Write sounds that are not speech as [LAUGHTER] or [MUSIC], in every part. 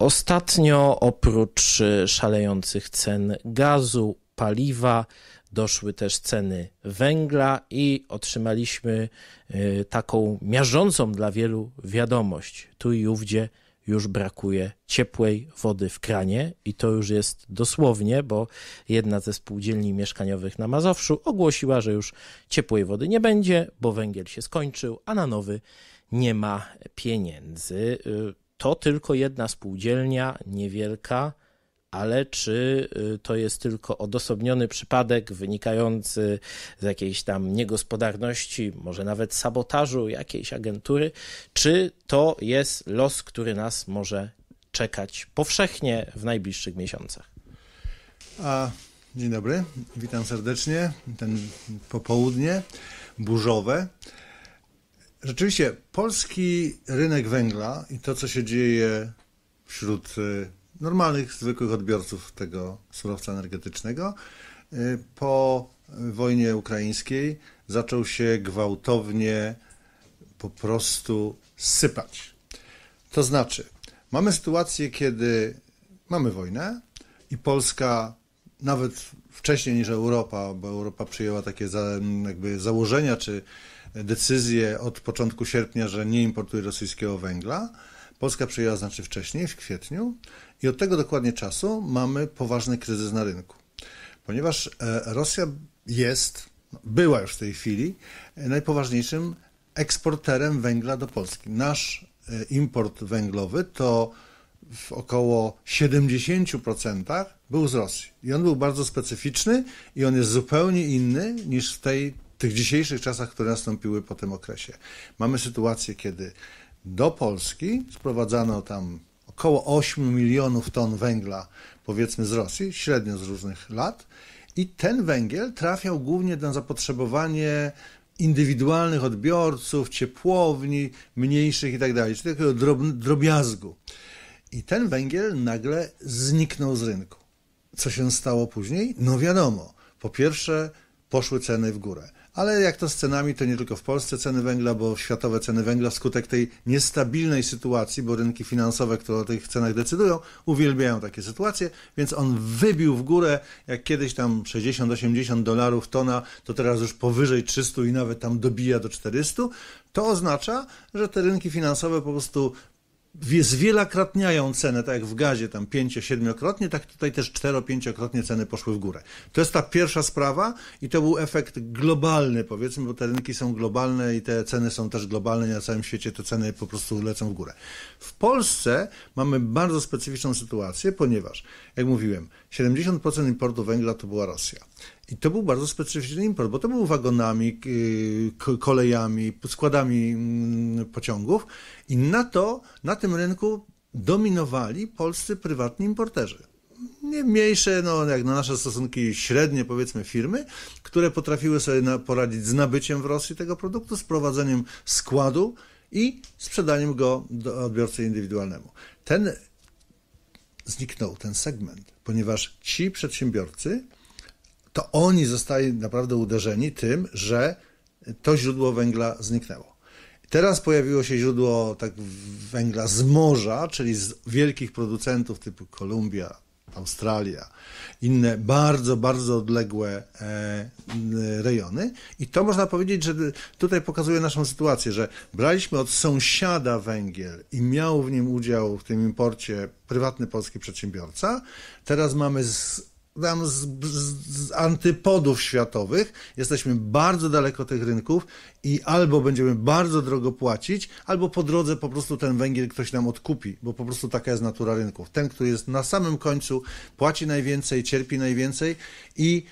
Ostatnio oprócz y, szalejących cen gazu, paliwa, doszły też ceny węgla i otrzymaliśmy y, taką miażdżącą dla wielu wiadomość. Tu i ówdzie już brakuje ciepłej wody w kranie i to już jest dosłownie, bo jedna ze spółdzielni mieszkaniowych na Mazowszu ogłosiła, że już ciepłej wody nie będzie, bo węgiel się skończył, a na nowy nie ma pieniędzy. Y, to tylko jedna spółdzielnia, niewielka, ale czy y, to jest tylko odosobniony przypadek wynikający z jakiejś tam niegospodarności, może nawet sabotażu jakiejś agentury, czy to jest los, który nas może czekać powszechnie w najbliższych miesiącach? A, dzień dobry, witam serdecznie. Ten popołudnie burzowe. Rzeczywiście, polski rynek węgla i to, co się dzieje wśród y, normalnych, zwykłych odbiorców tego surowca energetycznego, y, po wojnie ukraińskiej zaczął się gwałtownie po prostu sypać. To znaczy, mamy sytuację, kiedy mamy wojnę i Polska nawet wcześniej niż Europa, bo Europa przyjęła takie za, założenia czy decyzję od początku sierpnia, że nie importuje rosyjskiego węgla. Polska przyjęła znaczy wcześniej, w kwietniu, i od tego dokładnie czasu mamy poważny kryzys na rynku, ponieważ e, Rosja jest, była już w tej chwili, e, najpoważniejszym eksporterem węgla do Polski. Nasz e, import węglowy to w około 70% był z Rosji. I on był bardzo specyficzny i on jest zupełnie inny niż w tej tych dzisiejszych czasach, które nastąpiły po tym okresie. Mamy sytuację, kiedy do Polski sprowadzano tam około 8 milionów ton węgla, powiedzmy z Rosji, średnio z różnych lat. I ten węgiel trafiał głównie na zapotrzebowanie indywidualnych odbiorców, ciepłowni, mniejszych itd., tak czyli takiego drobiazgu. I ten węgiel nagle zniknął z rynku. Co się stało później? No wiadomo. Po pierwsze, poszły ceny w górę, ale jak to z cenami, to nie tylko w Polsce ceny węgla, bo światowe ceny węgla wskutek tej niestabilnej sytuacji, bo rynki finansowe, które o tych cenach decydują, uwielbiają takie sytuacje, więc on wybił w górę, jak kiedyś tam 60-80 dolarów tona, to teraz już powyżej 300 i nawet tam dobija do 400, to oznacza, że te rynki finansowe po prostu zwielakratniają cenę, tak jak w gazie tam 5-7-krotnie, tak tutaj też 4-5-krotnie ceny poszły w górę. To jest ta pierwsza sprawa i to był efekt globalny powiedzmy, bo te rynki są globalne i te ceny są też globalne na całym świecie te ceny po prostu lecą w górę. W Polsce mamy bardzo specyficzną sytuację, ponieważ jak mówiłem, 70% importu węgla to była Rosja. I to był bardzo specyficzny import, bo to był wagonami, kolejami, składami mm, pociągów i na to, na tym rynku dominowali polscy prywatni importerzy. Nie mniejsze, no, jak na nasze stosunki średnie, powiedzmy, firmy, które potrafiły sobie poradzić z nabyciem w Rosji tego produktu, z prowadzeniem składu i sprzedaniem go do odbiorcy indywidualnemu. Ten zniknął, ten segment, ponieważ ci przedsiębiorcy to oni zostali naprawdę uderzeni tym, że to źródło węgla zniknęło. Teraz pojawiło się źródło tak, węgla z morza, czyli z wielkich producentów typu Kolumbia, Australia, inne bardzo, bardzo odległe e, rejony. I to można powiedzieć, że tutaj pokazuje naszą sytuację, że braliśmy od sąsiada węgiel i miał w nim udział w tym imporcie prywatny polski przedsiębiorca. Teraz mamy z tam z, z, antypodów światowych. Jesteśmy bardzo daleko tych rynków i albo będziemy bardzo drogo płacić, albo po drodze po prostu ten węgiel ktoś nam odkupi, bo po prostu taka jest natura rynków. Ten, który jest na samym końcu, płaci najwięcej, cierpi najwięcej i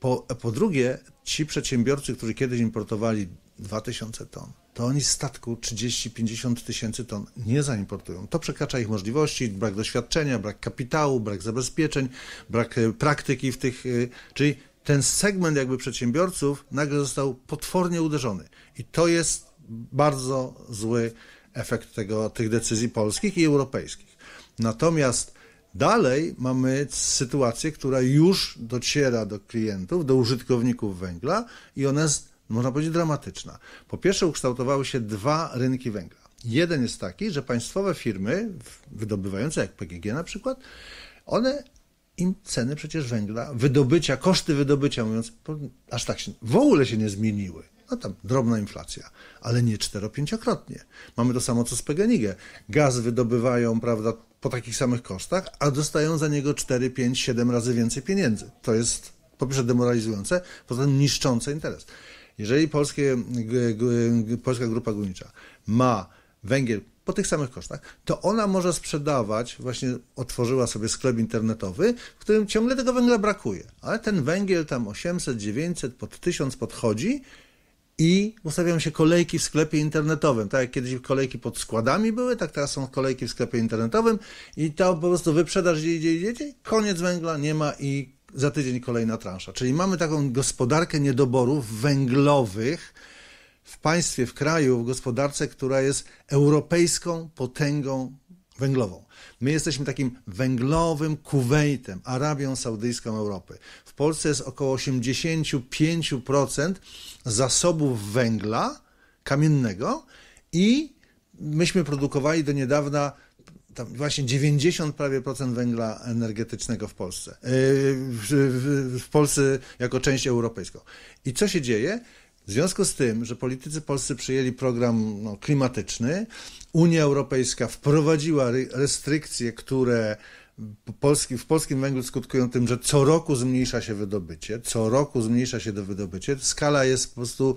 po, po drugie, ci przedsiębiorcy, którzy kiedyś importowali 2000 ton, to oni z statku 30-50 tysięcy ton nie zaimportują. To przekracza ich możliwości, brak doświadczenia, brak kapitału, brak zabezpieczeń, brak e, praktyki w tych, e, czyli ten segment jakby przedsiębiorców nagle został potwornie uderzony. I to jest bardzo zły efekt tego, tych decyzji polskich i europejskich. Natomiast dalej mamy sytuację, która już dociera do klientów, do użytkowników węgla i ona jest można powiedzieć, dramatyczna. Po pierwsze, ukształtowały się dwa rynki węgla. Jeden jest taki, że państwowe firmy wydobywające, jak PGG na przykład, one im ceny przecież węgla, wydobycia, koszty wydobycia, mówiąc, aż tak się, w ogóle się nie zmieniły. No tam drobna inflacja, ale nie cztero-pięciokrotnie. Mamy to samo co z Peganigę. Gaz wydobywają, prawda, po takich samych kosztach, a dostają za niego 4, 5, 7 razy więcej pieniędzy. To jest po pierwsze demoralizujące, poza tym niszczące interes. Jeżeli polskie, Polska Grupa Górnicza ma węgiel po tych samych kosztach, to ona może sprzedawać, właśnie otworzyła sobie sklep internetowy, w którym ciągle tego węgla brakuje, ale ten węgiel tam 800, 900, pod 1000 podchodzi i ustawiają się kolejki w sklepie internetowym. Tak jak kiedyś kolejki pod składami były, tak teraz są kolejki w sklepie internetowym i to po prostu wyprzedaż gdzie idzie, idzie, koniec węgla nie ma i za tydzień kolejna transza. Czyli mamy taką gospodarkę niedoborów węglowych w państwie, w kraju, w gospodarce, która jest europejską potęgą węglową. My jesteśmy takim węglowym Kuwejtem, Arabią Saudyjską Europy. W Polsce jest około 85% zasobów węgla kamiennego i myśmy produkowali do niedawna tam właśnie 90 prawie procent węgla energetycznego w Polsce. Yy, w, w, w Polsce jako część europejską. I co się dzieje? W związku z tym, że politycy polscy przyjęli program no, klimatyczny, Unia Europejska wprowadziła restrykcje, które Polski, w polskim węglu skutkują tym, że co roku zmniejsza się wydobycie, co roku zmniejsza się do wydobycie. Skala jest po prostu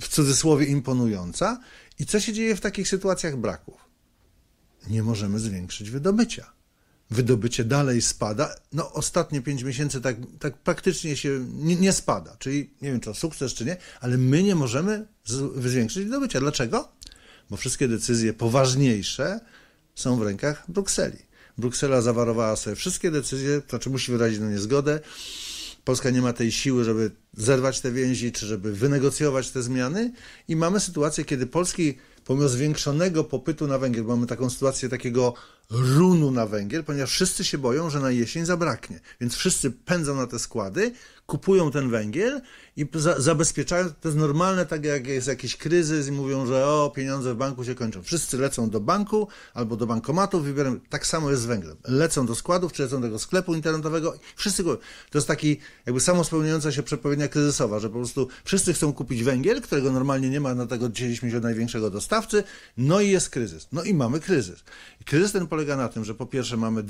w cudzysłowie imponująca. I co się dzieje w takich sytuacjach braków? nie możemy zwiększyć wydobycia. Wydobycie dalej spada. No, ostatnie pięć miesięcy tak, tak praktycznie się nie, nie spada. Czyli nie wiem, czy to sukces, czy nie, ale my nie możemy zwiększyć wydobycia. Dlaczego? Bo wszystkie decyzje poważniejsze są w rękach Brukseli. Bruksela zawarowała sobie wszystkie decyzje, to znaczy musi wyrazić na nie zgodę. Polska nie ma tej siły, żeby zerwać te więzi, czy żeby wynegocjować te zmiany. I mamy sytuację, kiedy polski pomimo zwiększonego popytu na węgiel, mamy taką sytuację takiego runu na węgiel, ponieważ wszyscy się boją, że na jesień zabraknie. Więc wszyscy pędzą na te składy, kupują ten węgiel i za, zabezpieczają. To jest normalne, tak jak jest jakiś kryzys i mówią, że o, pieniądze w banku się kończą. Wszyscy lecą do banku albo do bankomatów. wybierają. Tak samo jest z węglem. Lecą do składów, czy lecą do tego sklepu internetowego. Wszyscy To jest taki jakby samospełniająca się przepowiednia kryzysowa, że po prostu wszyscy chcą kupić węgiel, którego normalnie nie ma, na tego dzisiaj mieliśmy się największego dostawcy, no i jest kryzys. No i mamy kryzys. I kryzys ten polega na tym, że po pierwsze mamy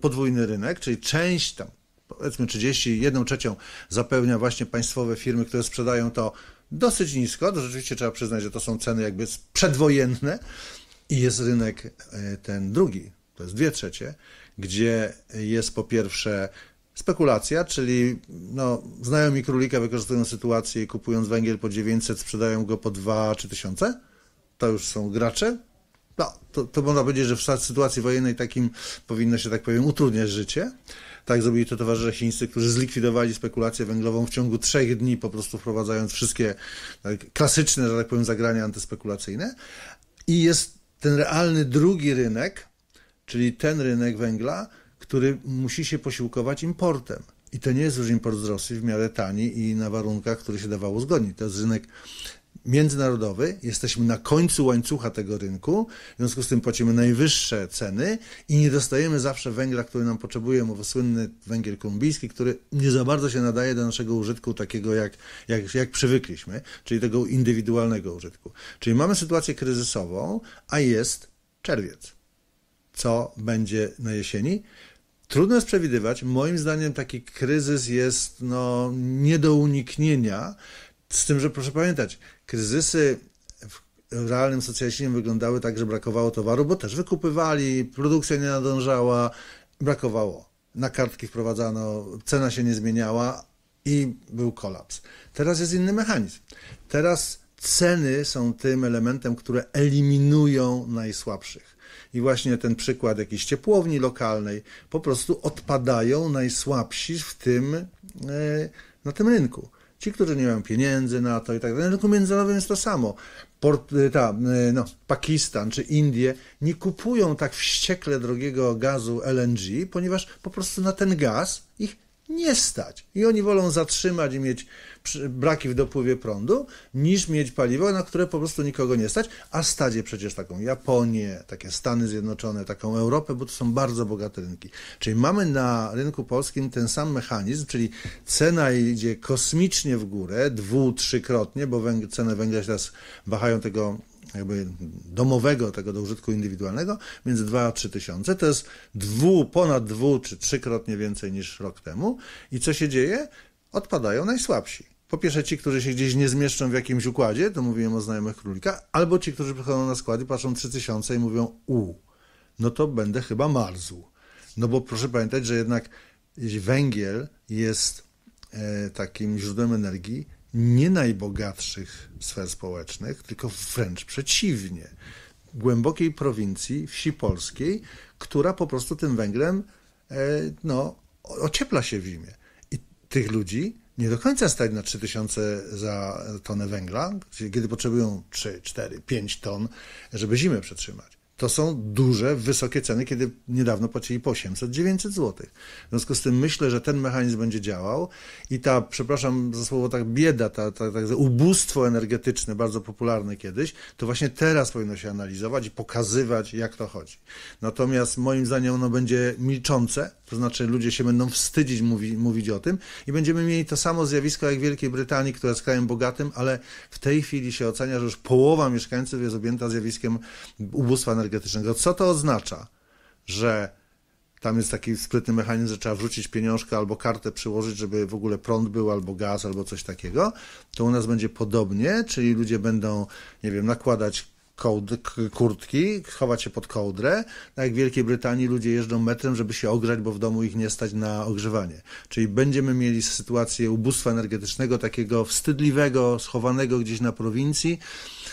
podwójny rynek, czyli część tam, powiedzmy 30, jedną trzecią zapełnia właśnie państwowe firmy, które sprzedają to dosyć nisko. To rzeczywiście trzeba przyznać, że to są ceny jakby przedwojenne. I jest rynek e, ten drugi, to jest dwie trzecie, gdzie jest po pierwsze spekulacja, czyli no, znajomi królika wykorzystują sytuację i kupując węgiel po 900 sprzedają go po 2 czy 1000. To już są gracze, no, to, to można powiedzieć, że w sytuacji wojennej takim powinno się, tak powiem, utrudniać życie. Tak zrobili to towarzysze chińscy, którzy zlikwidowali spekulację węglową w ciągu trzech dni, po prostu wprowadzając wszystkie tak, klasyczne, że tak powiem, zagrania antyspekulacyjne. I jest ten realny drugi rynek, czyli ten rynek węgla, który musi się posiłkować importem. I to nie jest już import z Rosji w miarę tani i na warunkach, które się dawało zgodnić. To jest rynek międzynarodowy, jesteśmy na końcu łańcucha tego rynku, w związku z tym płacimy najwyższe ceny i nie dostajemy zawsze węgla, który nam potrzebujemy, bo słynny węgiel kolumbijski, który nie za bardzo się nadaje do naszego użytku takiego, jak, jak, jak przywykliśmy, czyli tego indywidualnego użytku. Czyli mamy sytuację kryzysową, a jest czerwiec. Co będzie na jesieni? Trudno jest przewidywać. Moim zdaniem taki kryzys jest no, nie do uniknienia. Z tym, że proszę pamiętać, kryzysy w realnym socjalizmie wyglądały tak, że brakowało towaru, bo też wykupywali, produkcja nie nadążała, brakowało. Na kartki wprowadzano, cena się nie zmieniała i był kolaps. Teraz jest inny mechanizm. Teraz ceny są tym elementem, które eliminują najsłabszych. I właśnie ten przykład jakiejś ciepłowni lokalnej, po prostu odpadają najsłabsi w tym, e, na tym rynku ci, którzy nie mają pieniędzy na to i tak dalej. Na rynku międzynarodowym jest to samo. Port, y, ta, y, no, Pakistan czy Indie nie kupują tak wściekle drogiego gazu LNG, ponieważ po prostu na ten gaz ich nie stać. I oni wolą zatrzymać i mieć braki w dopływie prądu, niż mieć paliwo, na które po prostu nikogo nie stać, a stadzie przecież taką Japonię, takie Stany Zjednoczone, taką Europę, bo to są bardzo bogate rynki. Czyli mamy na rynku polskim ten sam mechanizm, czyli cena idzie kosmicznie w górę, dwu, trzykrotnie, bo węg cenę węgla się teraz wahają tego jakby domowego, tego do użytku indywidualnego, między 2 a 3 tysiące. To jest dwu, ponad dwu czy trzykrotnie więcej niż rok temu. I co się dzieje? Odpadają najsłabsi po pierwsze ci, którzy się gdzieś nie zmieszczą w jakimś układzie, to mówiłem o znajomych królika, albo ci, którzy przychodzą na składy, patrzą 3000 i mówią u, no to będę chyba marzł. No bo proszę pamiętać, że jednak węgiel jest e, takim źródłem energii nie najbogatszych sfer społecznych, tylko wręcz przeciwnie. Głębokiej prowincji, wsi polskiej, która po prostu tym węglem e, no, ociepla się w zimie. I tych ludzi nie do końca stać na 3000 za tonę węgla, kiedy potrzebują 3, 4, 5 ton, żeby zimę przetrzymać. To są duże, wysokie ceny, kiedy niedawno płacili po 800-900 zł. W związku z tym myślę, że ten mechanizm będzie działał i ta, przepraszam za słowo tak, bieda, ta, ta, ta, ubóstwo energetyczne, bardzo popularne kiedyś, to właśnie teraz powinno się analizować i pokazywać, jak to chodzi. Natomiast moim zdaniem ono będzie milczące, to znaczy ludzie się będą wstydzić mówi, mówić o tym i będziemy mieli to samo zjawisko jak w Wielkiej Brytanii, która jest krajem bogatym, ale w tej chwili się ocenia, że już połowa mieszkańców jest objęta zjawiskiem ubóstwa energetycznego. Co to oznacza? Że tam jest taki sprytny mechanizm, że trzeba wrzucić pieniążkę albo kartę przyłożyć, żeby w ogóle prąd był, albo gaz, albo coś takiego. To u nas będzie podobnie, czyli ludzie będą, nie wiem, nakładać kołd, kurtki, chować się pod kołdrę. Tak jak w Wielkiej Brytanii ludzie jeżdżą metrem, żeby się ogrzać, bo w domu ich nie stać na ogrzewanie. Czyli będziemy mieli sytuację ubóstwa energetycznego, takiego wstydliwego, schowanego gdzieś na prowincji,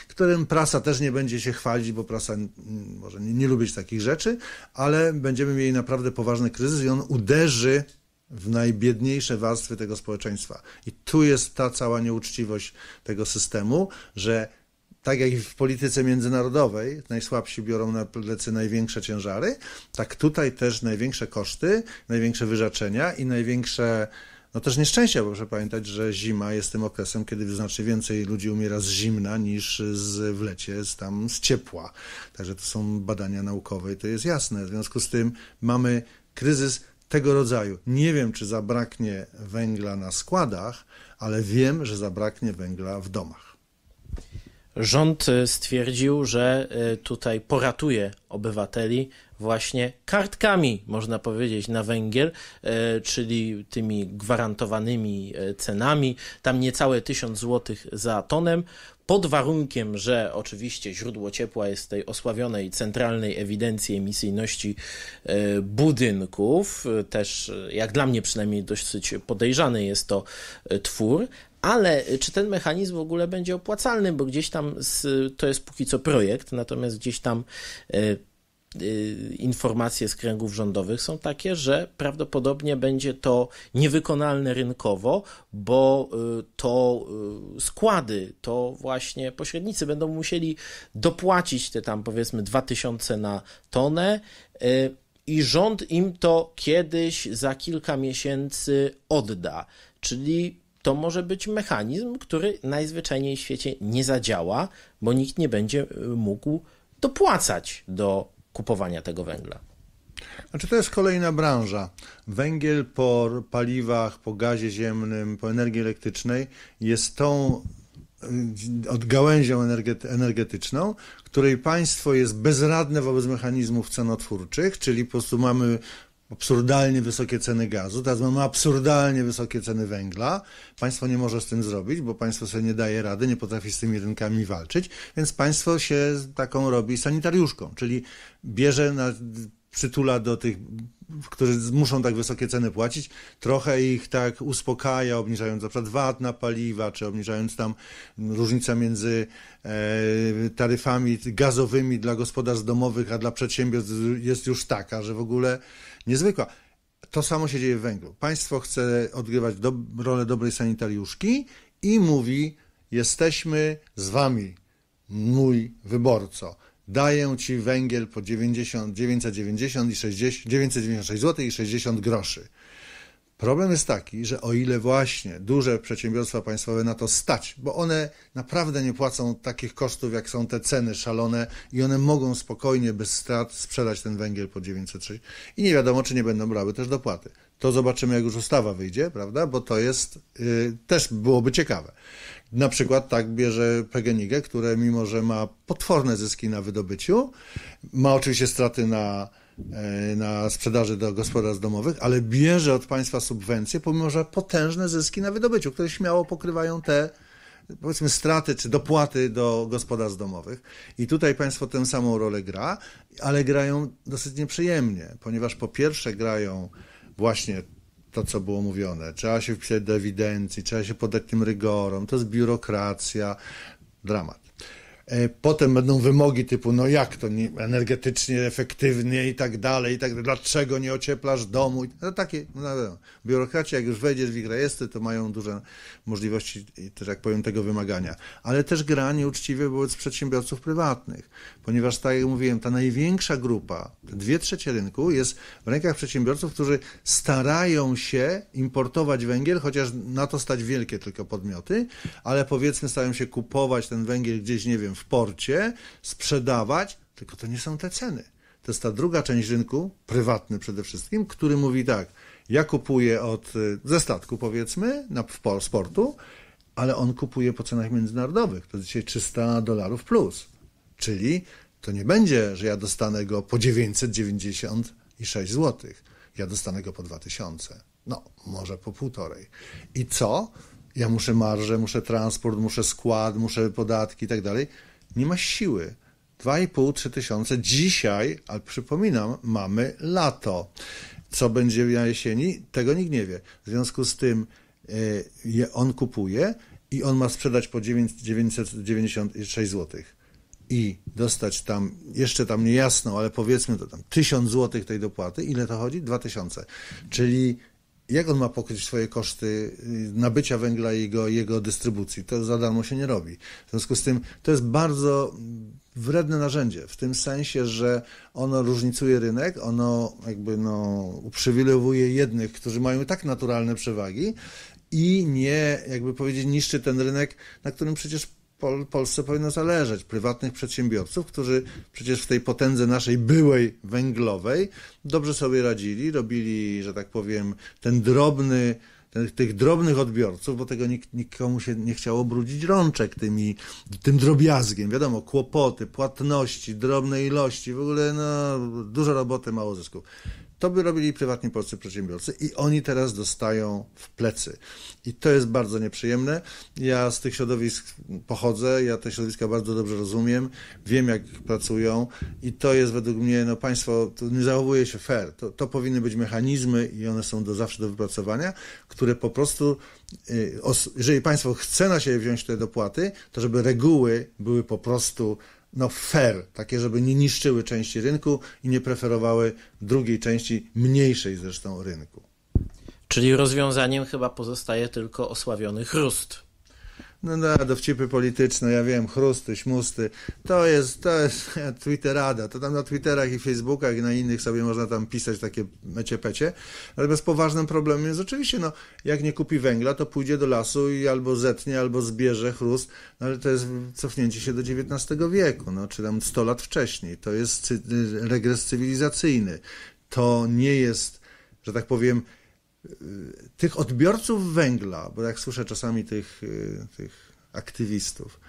którym prasa też nie będzie się chwalić, bo prasa może nie, nie lubić takich rzeczy, ale będziemy mieli naprawdę poważny kryzys i on uderzy w najbiedniejsze warstwy tego społeczeństwa. I tu jest ta cała nieuczciwość tego systemu, że tak jak i w polityce międzynarodowej najsłabsi biorą na plecy największe ciężary, tak tutaj też największe koszty, największe wyrzeczenia i największe no też nieszczęścia, bo proszę pamiętać, że zima jest tym okresem, kiedy znacznie więcej ludzi umiera z zimna niż z, w lecie z, tam, z ciepła. Także to są badania naukowe i to jest jasne. W związku z tym mamy kryzys tego rodzaju. Nie wiem, czy zabraknie węgla na składach, ale wiem, że zabraknie węgla w domach. Rząd y, stwierdził, że y, tutaj poratuje obywateli właśnie kartkami, można powiedzieć, na węgiel, y, czyli tymi gwarantowanymi cenami, tam niecałe 1000 zł za tonem, pod warunkiem, że oczywiście źródło ciepła jest tej osławionej centralnej ewidencji emisyjności budynków, też jak dla mnie przynajmniej dosyć podejrzany jest to twór, ale y, czy ten mechanizm w ogóle będzie opłacalny, bo gdzieś tam z, to jest póki co projekt, natomiast gdzieś tam y, y, informacje z kręgów rządowych są takie, że prawdopodobnie będzie to niewykonalne rynkowo, bo y, to y, składy, to właśnie pośrednicy będą musieli dopłacić te tam powiedzmy 2000 na tonę y, i rząd im to kiedyś za kilka miesięcy odda. Czyli to może być mechanizm, który najzwyczajniej w świecie nie zadziała, bo nikt nie będzie y, mógł dopłacać do kupowania tego węgla. Znaczy to jest kolejna branża. Węgiel po paliwach, po gazie ziemnym, po energii elektrycznej jest tą y, od gałęzią energetyczną, której państwo jest bezradne wobec mechanizmów cenotwórczych, czyli po prostu mamy absurdalnie wysokie ceny gazu, teraz mamy absurdalnie wysokie ceny węgla. Państwo nie może z tym zrobić, bo państwo sobie nie daje rady, nie potrafi z tymi rynkami walczyć, więc państwo się taką robi sanitariuszką, czyli bierze na przytula do tych, którzy muszą tak wysokie ceny płacić, trochę ich tak uspokaja, obniżając na przykład VAT na paliwa, czy obniżając tam różnicę między e, taryfami gazowymi dla gospodarstw domowych, a dla przedsiębiorstw jest już taka, że w ogóle niezwykła. To samo się dzieje w węglu. Państwo chce odgrywać do, rolę dobrej sanitariuszki i mówi: Jesteśmy z wami, mój wyborco. Daję ci węgiel po 90, 990 i 60, 996 zł i 60 groszy. Problem jest taki, że o ile właśnie duże przedsiębiorstwa państwowe na to stać, bo one naprawdę nie płacą takich kosztów, jak są te ceny szalone i one mogą spokojnie, bez strat sprzedać ten węgiel po 906 i nie wiadomo, czy nie będą brały też dopłaty. To zobaczymy, jak już ustawa wyjdzie, prawda? Bo to jest, yy, też byłoby ciekawe. Na przykład tak bierze PGNiG, które mimo, że ma potworne zyski na wydobyciu, ma oczywiście straty na E, na sprzedaży do gospodarstw domowych, ale bierze od państwa subwencje, pomimo że potężne zyski na wydobyciu, które śmiało pokrywają te powiedzmy straty czy dopłaty do gospodarstw domowych. I tutaj państwo tę samą rolę gra, ale grają dosyć nieprzyjemnie, ponieważ po pierwsze grają właśnie to, co było mówione. Trzeba się wpisać do ewidencji, trzeba się podać tym rygorom, to jest biurokracja, dramat. E, potem będą wymogi typu, no jak to nie, energetycznie, efektywnie i tak dalej, i tak dalej. dlaczego nie ocieplasz domu? No takie, no wiadomo. No, biurokraci, jak już wejdziesz w ich rejestry, to mają duże możliwości, też jak powiem, tego wymagania. Ale też gra nieuczciwie wobec przedsiębiorców prywatnych, ponieważ tak jak mówiłem, ta największa grupa, dwie trzecie rynku jest w rękach przedsiębiorców, którzy starają się importować węgiel, chociaż na to stać wielkie tylko podmioty, ale powiedzmy starają się kupować ten węgiel gdzieś, nie wiem, w porcie, sprzedawać, tylko to nie są te ceny. To jest ta druga część rynku, prywatny przede wszystkim, który mówi tak, ja kupuję od, y, ze statku powiedzmy, na, w pol, ale on kupuje po cenach międzynarodowych. To dzisiaj 300 dolarów plus. Czyli to nie będzie, że ja dostanę go po 996 zł. Ja dostanę go po 2000. No, może po półtorej. I co? ja muszę marżę, muszę transport, muszę skład, muszę podatki i tak dalej. Nie ma siły. 2,5-3 tysiące. Dzisiaj, ale przypominam, mamy lato. Co będzie na jesieni, tego nikt nie wie. W związku z tym yy, on kupuje i on ma sprzedać po 9, 996 zł. I dostać tam, jeszcze tam niejasno, ale powiedzmy to tam 1000 zł tej dopłaty. Ile to chodzi? 2000. Czyli jak on ma pokryć swoje koszty y, nabycia węgla i jego, jego dystrybucji? To za darmo się nie robi. W związku z tym to jest bardzo wredne narzędzie, w tym sensie, że ono różnicuje rynek, ono jakby no, uprzywilejowuje jednych, którzy mają tak naturalne przewagi i nie, jakby powiedzieć, niszczy ten rynek, na którym przecież Pol Polsce powinno zależeć, prywatnych przedsiębiorców, którzy przecież w tej potędze naszej byłej węglowej dobrze sobie radzili, robili, że tak powiem, ten drobny, ten, tych drobnych odbiorców, bo tego nikt, nikomu się nie chciało brudzić rączek tymi, tym drobiazgiem. Wiadomo, kłopoty, płatności, drobne ilości, w ogóle no, dużo roboty, mało zysków. To by robili prywatni polscy przedsiębiorcy i oni teraz dostają w plecy. I to jest bardzo nieprzyjemne. Ja z tych środowisk pochodzę, ja te środowiska bardzo dobrze rozumiem, wiem jak pracują i to jest według mnie, no państwo, to nie zachowuje się fair. To, to powinny być mechanizmy i one są do, zawsze do wypracowania, które po prostu, y, jeżeli państwo chce na siebie wziąć te dopłaty, to żeby reguły były po prostu no fair, takie, żeby nie niszczyły części rynku i nie preferowały drugiej części, mniejszej zresztą rynku. Czyli rozwiązaniem chyba pozostaje tylko osławiony chrust. No da, no, dowcipy polityczne, ja wiem, chrusty, śmusty. To jest, to jest [LAUGHS] Twitterada. To tam na Twitterach i Facebookach i na innych sobie można tam pisać takie meciepecie. ale Natomiast poważnym problemem jest oczywiście, no, jak nie kupi węgla, to pójdzie do lasu i albo zetnie, albo zbierze chrust. No, ale to jest cofnięcie się do XIX wieku, no, czy tam 100 lat wcześniej. To jest y, regres cywilizacyjny. To nie jest, że tak powiem, Y, tych odbiorców węgla, bo jak słyszę czasami tych, y, tych aktywistów,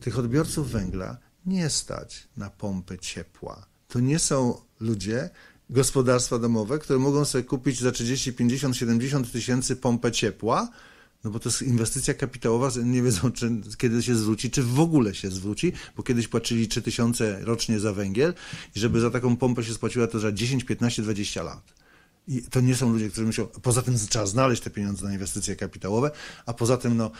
tych odbiorców węgla nie stać na pompę ciepła. To nie są ludzie, gospodarstwa domowe, które mogą sobie kupić za 30, 50, 70 tysięcy pompę ciepła, no bo to jest inwestycja kapitałowa, nie wiedzą czy, kiedy się zwróci, czy w ogóle się zwróci, bo kiedyś płacili 3000 rocznie za węgiel i żeby za taką pompę się spłaciła to za 10, 15, 20 lat. I to nie są ludzie, którzy myślą, poza tym trzeba znaleźć te pieniądze na inwestycje kapitałowe, a poza tym no,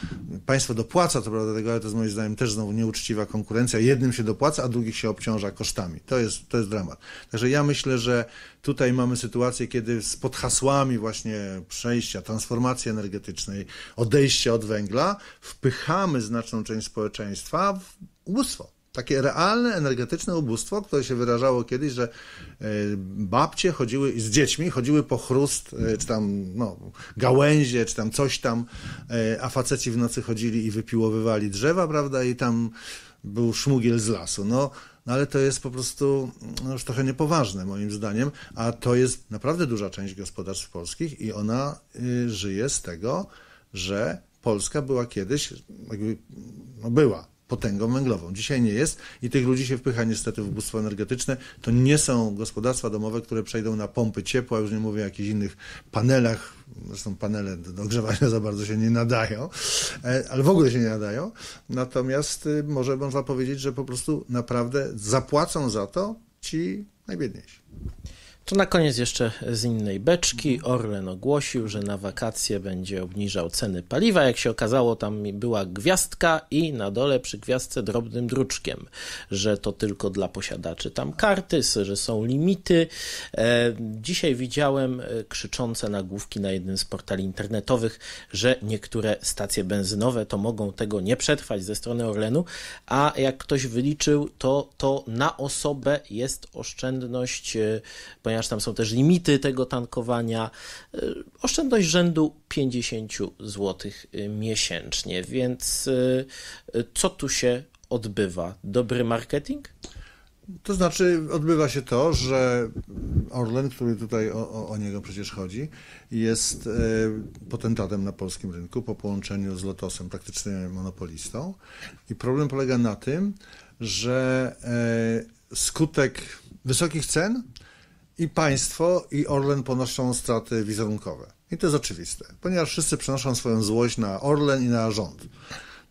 państwo dopłaca, to prawda tego, ale to jest moim zdaniem też znowu nieuczciwa konkurencja. Jednym się dopłaca, a drugich się obciąża kosztami. To jest, to jest dramat. Także ja myślę, że tutaj mamy sytuację, kiedy z pod hasłami właśnie przejścia, transformacji energetycznej, odejścia od węgla, wpychamy znaczną część społeczeństwa w ubóstwo takie realne, energetyczne ubóstwo, które się wyrażało kiedyś, że e, babcie chodziły z dziećmi, chodziły po chrust, e, czy tam no, gałęzie, czy tam coś tam, e, a faceci w nocy chodzili i wypiłowywali drzewa, prawda, i tam był szmugiel z lasu. No, no ale to jest po prostu no, już trochę niepoważne moim zdaniem, a to jest naprawdę duża część gospodarstw polskich i ona y, żyje z tego, że Polska była kiedyś, jakby, no była, potęgą węglową. Dzisiaj nie jest i tych ludzi się wpycha niestety w ubóstwo energetyczne. To nie są gospodarstwa domowe, które przejdą na pompy ciepła, już nie mówię o jakichś innych panelach, zresztą panele do ogrzewania za bardzo się nie nadają, e, ale w ogóle się nie nadają. Natomiast y, może można powiedzieć, że po prostu naprawdę zapłacą za to ci najbiedniejsi. To na koniec jeszcze z innej beczki. Orlen ogłosił, że na wakacje będzie obniżał ceny paliwa. Jak się okazało, tam była gwiazdka i na dole przy gwiazdce drobnym druczkiem, że to tylko dla posiadaczy tam karty, że są limity. E, dzisiaj widziałem e, krzyczące nagłówki na jednym z portali internetowych, że niektóre stacje benzynowe to mogą tego nie przetrwać ze strony Orlenu, a jak ktoś wyliczył, to to na osobę jest oszczędność, ponieważ e, ponieważ tam są też limity tego tankowania. E, oszczędność rzędu 50 zł e, miesięcznie, więc e, co tu się odbywa? Dobry marketing? To znaczy, odbywa się to, że Orlen, który tutaj o, o, niego przecież chodzi, jest potentatem na polskim rynku po połączeniu z Lotosem, praktycznie monopolistą. I problem polega na tym, że skutek wysokich cen i państwo, i Orlen ponoszą straty wizerunkowe. I to jest oczywiste, ponieważ wszyscy przenoszą swoją złość na Orlen i na rząd.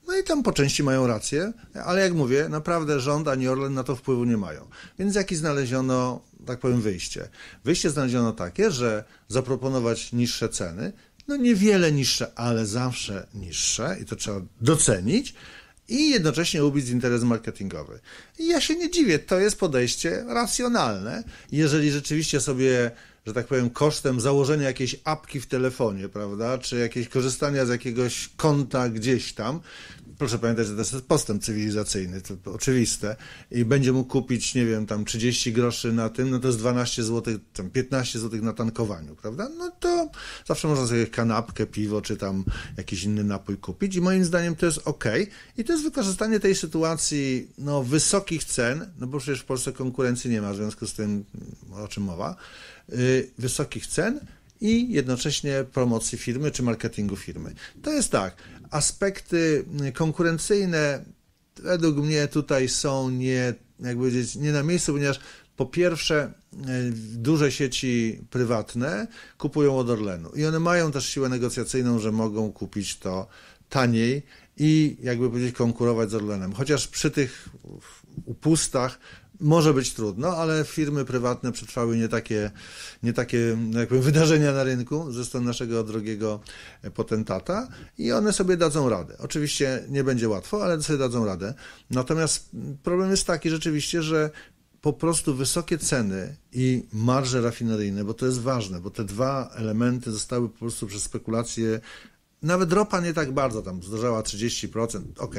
No i tam po części mają rację, ale jak mówię, naprawdę rząd ani Orlen na to wpływu nie mają. Więc jakie znaleziono, tak powiem, wyjście? Wyjście znaleziono takie, że zaproponować niższe ceny, no niewiele niższe, ale zawsze niższe i to trzeba docenić, i jednocześnie ubić interes marketingowy. I ja się nie dziwię, to jest podejście racjonalne, jeżeli rzeczywiście sobie że tak powiem, kosztem założenia jakiejś apki w telefonie, prawda, czy jakieś korzystania z jakiegoś konta gdzieś tam. Proszę pamiętać, że to jest postęp cywilizacyjny, to oczywiste. I będzie mu kupić, nie wiem, tam 30 groszy na tym, no to jest 12 zł, tam 15 zł na tankowaniu, prawda? No to zawsze można sobie kanapkę, piwo, czy tam jakiś inny napój kupić i moim zdaniem to jest ok. I to jest wykorzystanie tej sytuacji, no, wysokich cen, no bo przecież w Polsce konkurencji nie ma, w związku z tym, o czym mowa, Y, wysokich cen i jednocześnie promocji firmy czy marketingu firmy. To jest tak, aspekty y, konkurencyjne według mnie tutaj są nie, jak powiedzieć, nie na miejscu, ponieważ po pierwsze, y, duże sieci prywatne kupują od Orlenu i one mają też siłę negocjacyjną, że mogą kupić to taniej i jakby powiedzieć konkurować z Orlenem. Chociaż przy tych upustach może być trudno, ale firmy prywatne przetrwały nie takie, nie takie no jakby wydarzenia na rynku ze strony naszego drogiego potentata i one sobie dadzą radę. Oczywiście nie będzie łatwo, ale sobie dadzą radę. Natomiast problem jest taki rzeczywiście, że po prostu wysokie ceny i marże rafineryjne, bo to jest ważne, bo te dwa elementy zostały po prostu przez spekulacje nawet ropa nie tak bardzo, tam zdarzała 30%, ok.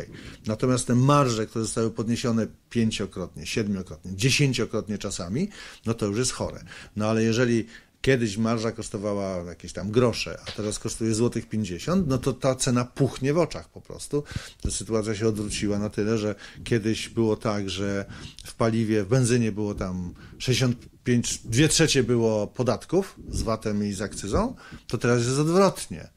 Natomiast te marże, które zostały podniesione pięciokrotnie, siedmiokrotnie, dziesięciokrotnie czasami, no to już jest chore. No ale jeżeli kiedyś marża kosztowała jakieś tam grosze, a teraz kosztuje złotych 50, no to ta cena puchnie w oczach po prostu. Ta sytuacja się odwróciła na tyle, że kiedyś było tak, że w paliwie, w benzynie było tam 65, 2 trzecie było podatków z VAT-em i z akcyzą, to teraz jest odwrotnie.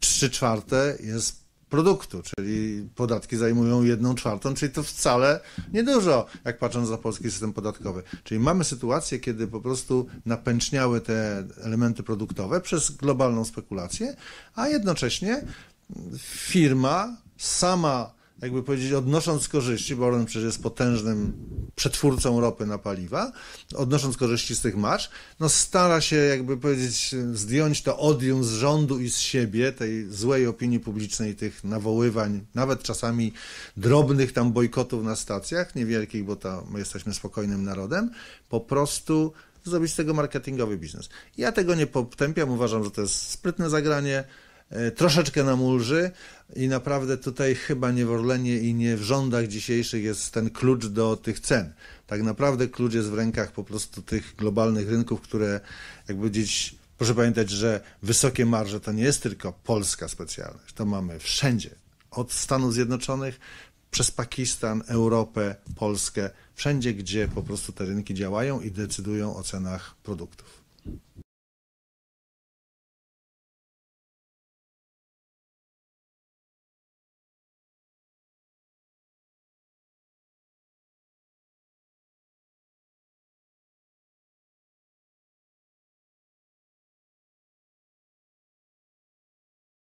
3 czwarte jest produktu, czyli podatki zajmują jedną czwartą, czyli to wcale niedużo, jak patrząc na polski system podatkowy. Czyli mamy sytuację, kiedy po prostu napęczniały te elementy produktowe przez globalną spekulację, a jednocześnie firma sama jakby powiedzieć, odnosząc korzyści, bo Orlen przecież jest potężnym przetwórcą ropy na paliwa, odnosząc korzyści z tych marsz, no stara się jakby powiedzieć, zdjąć to odium z rządu i z siebie, tej złej opinii publicznej, tych nawoływań, nawet czasami drobnych tam bojkotów na stacjach, niewielkich, bo to my jesteśmy spokojnym narodem, po prostu zrobić z tego marketingowy biznes. Ja tego nie potępiam, uważam, że to jest sprytne zagranie, E, troszeczkę nam ulży i naprawdę tutaj chyba nie w Orlenie i nie w rządach dzisiejszych jest ten klucz do tych cen. Tak naprawdę klucz jest w rękach po prostu tych globalnych rynków, które jakby gdzieś Proszę pamiętać, że wysokie marże to nie jest tylko polska specjalność. To mamy wszędzie. Od Stanów Zjednoczonych przez Pakistan, Europę, Polskę, wszędzie, gdzie po prostu te rynki działają i decydują o cenach produktów.